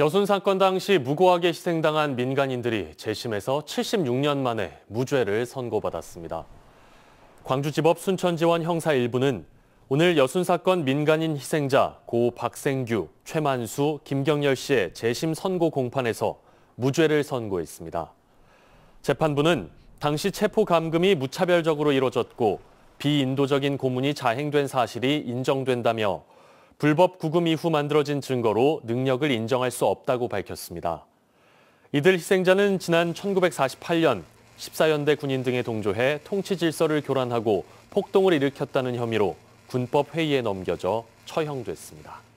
여순 사건 당시 무고하게 희생당한 민간인들이 재심에서 76년 만에 무죄를 선고받았습니다. 광주지법 순천지원 형사 1부는 오늘 여순 사건 민간인 희생자 고 박생규, 최만수, 김경열 씨의 재심 선고 공판에서 무죄를 선고했습니다. 재판부는 당시 체포 감금이 무차별적으로 이뤄졌고 비인도적인 고문이 자행된 사실이 인정된다며 불법 구금 이후 만들어진 증거로 능력을 인정할 수 없다고 밝혔습니다. 이들 희생자는 지난 1948년 14연대 군인 등에 동조해 통치 질서를 교란하고 폭동을 일으켰다는 혐의로 군법 회의에 넘겨져 처형됐습니다.